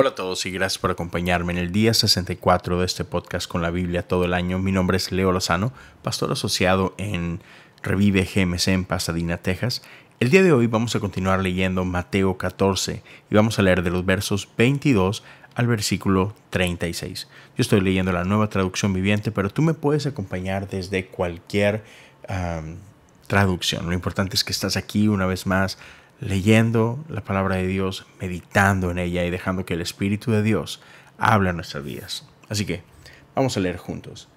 Hola a todos y gracias por acompañarme en el día 64 de este podcast con la Biblia todo el año. Mi nombre es Leo Lozano, pastor asociado en Revive GMC en Pasadena, Texas. El día de hoy vamos a continuar leyendo Mateo 14 y vamos a leer de los versos 22 al versículo 36. Yo estoy leyendo la nueva traducción viviente, pero tú me puedes acompañar desde cualquier traducción. Lo importante es que estás aquí una vez más leyendo la palabra de Dios, meditando en ella y dejando que el Espíritu de Dios hable en nuestras vidas. Así que vamos a leer juntos.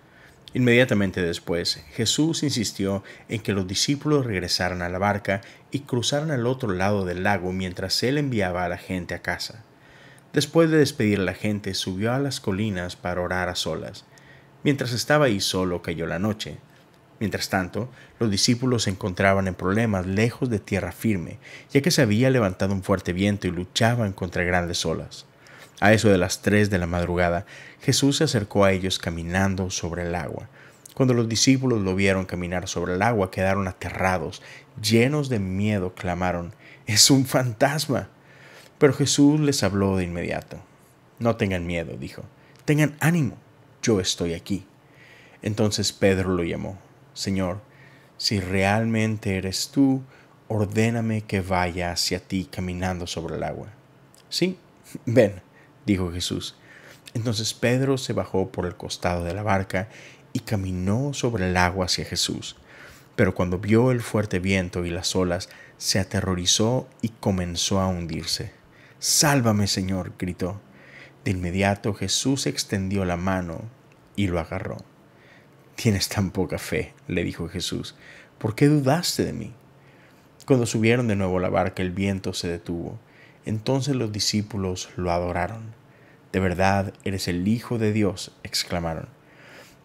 Inmediatamente después, Jesús insistió en que los discípulos regresaran a la barca y cruzaran al otro lado del lago mientras él enviaba a la gente a casa. Después de despedir a la gente, subió a las colinas para orar a solas. Mientras estaba ahí solo cayó la noche. Mientras tanto, los discípulos se encontraban en problemas lejos de tierra firme, ya que se había levantado un fuerte viento y luchaban contra grandes olas. A eso de las tres de la madrugada, Jesús se acercó a ellos caminando sobre el agua. Cuando los discípulos lo vieron caminar sobre el agua, quedaron aterrados, llenos de miedo, clamaron, ¡Es un fantasma! Pero Jesús les habló de inmediato. No tengan miedo, dijo, tengan ánimo, yo estoy aquí. Entonces Pedro lo llamó, Señor, si realmente eres tú, ordéname que vaya hacia ti caminando sobre el agua. Sí, ven, dijo Jesús. Entonces Pedro se bajó por el costado de la barca y caminó sobre el agua hacia Jesús. Pero cuando vio el fuerte viento y las olas, se aterrorizó y comenzó a hundirse. Sálvame, Señor, gritó. De inmediato Jesús extendió la mano y lo agarró. Tienes tan poca fe, le dijo Jesús, ¿por qué dudaste de mí? Cuando subieron de nuevo a la barca el viento se detuvo. Entonces los discípulos lo adoraron. De verdad eres el Hijo de Dios, exclamaron.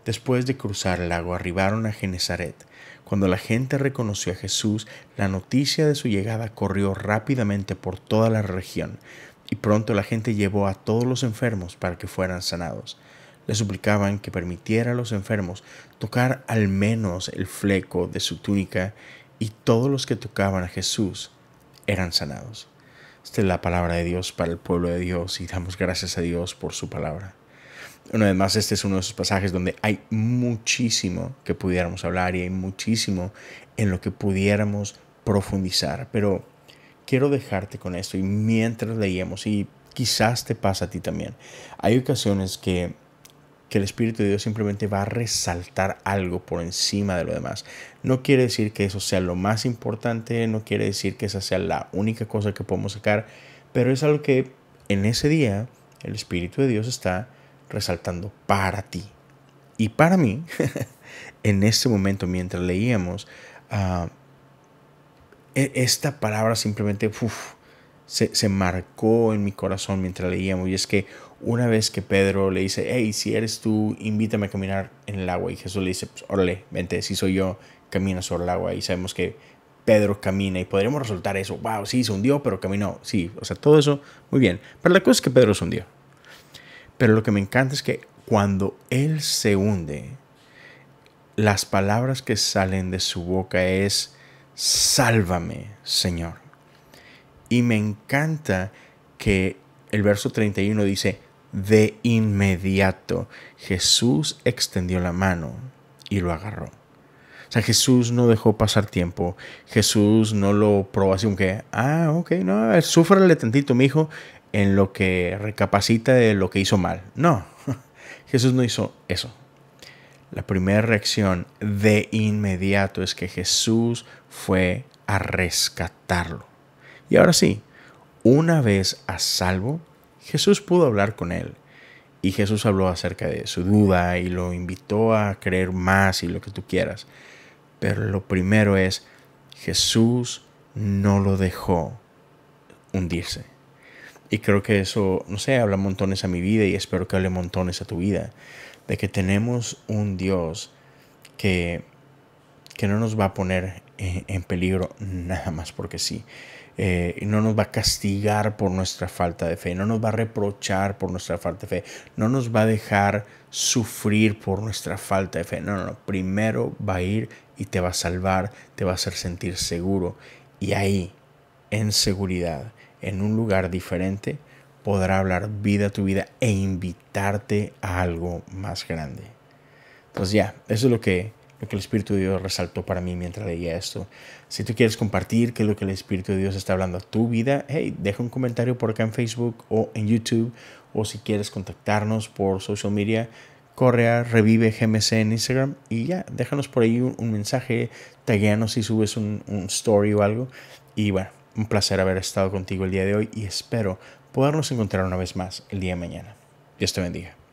Después de cruzar el lago arribaron a Genezaret. Cuando la gente reconoció a Jesús, la noticia de su llegada corrió rápidamente por toda la región, y pronto la gente llevó a todos los enfermos para que fueran sanados le suplicaban que permitiera a los enfermos tocar al menos el fleco de su túnica y todos los que tocaban a Jesús eran sanados. Esta es la palabra de Dios para el pueblo de Dios y damos gracias a Dios por su palabra. Una vez más, este es uno de esos pasajes donde hay muchísimo que pudiéramos hablar y hay muchísimo en lo que pudiéramos profundizar, pero quiero dejarte con esto y mientras leíamos, y quizás te pasa a ti también, hay ocasiones que que el Espíritu de Dios simplemente va a resaltar algo por encima de lo demás. No quiere decir que eso sea lo más importante, no quiere decir que esa sea la única cosa que podemos sacar, pero es algo que en ese día el Espíritu de Dios está resaltando para ti. Y para mí, en ese momento, mientras leíamos, ah, e, esta palabra simplemente se, se marcó en mi corazón mientras leíamos. Y es que una vez que Pedro le dice, hey, si eres tú, invítame a caminar en el agua. Y Jesús le dice, pues, órale, vente, si soy yo, camina sobre el agua. Y sabemos que Pedro camina y podremos resultar eso. Wow, sí, se hundió, pero caminó. Sí, o sea, todo eso, muy bien. Pero la cosa es que Pedro se hundió. Pero lo que me encanta es que cuando él se hunde, las palabras que salen de su boca es, sálvame, Señor. Y me encanta que el verso 31 dice, de inmediato Jesús extendió la mano y lo agarró. O sea, Jesús no dejó pasar tiempo. Jesús no lo probó así que, ah, ok, no, súfrale tantito, mi hijo, en lo que recapacita de lo que hizo mal. No, Jesús no hizo eso. La primera reacción de inmediato es que Jesús fue a rescatarlo. Y ahora sí, una vez a salvo, Jesús pudo hablar con él y Jesús habló acerca de su duda y lo invitó a creer más y lo que tú quieras. Pero lo primero es, Jesús no lo dejó hundirse. Y creo que eso, no sé, habla montones a mi vida y espero que hable montones a tu vida. De que tenemos un Dios que, que no nos va a poner en, peligro nada más porque sí. Eh, no nos va a castigar por nuestra falta de fe, no nos va a reprochar por nuestra falta de fe, no nos va a dejar sufrir por nuestra falta de fe. No, no, Primero va a ir y te va a salvar, te va a hacer sentir seguro. Y ahí, en seguridad, en un lugar diferente, podrá hablar vida a tu vida e invitarte a algo más grande. Entonces ya, eso es lo que que el Espíritu de Dios resaltó para mí mientras leía esto. Si tú quieres compartir qué es lo que el Espíritu de Dios está hablando a tu vida, hey, deja un comentario por acá en Facebook o en YouTube, o si quieres contactarnos por social media, Correa, Revive GMC en Instagram y ya, déjanos por ahí un, mensaje, tagueanos si subes un, un story o algo. Y bueno, un placer haber estado contigo el día de hoy y espero podernos encontrar una vez más el día de mañana. Dios te bendiga.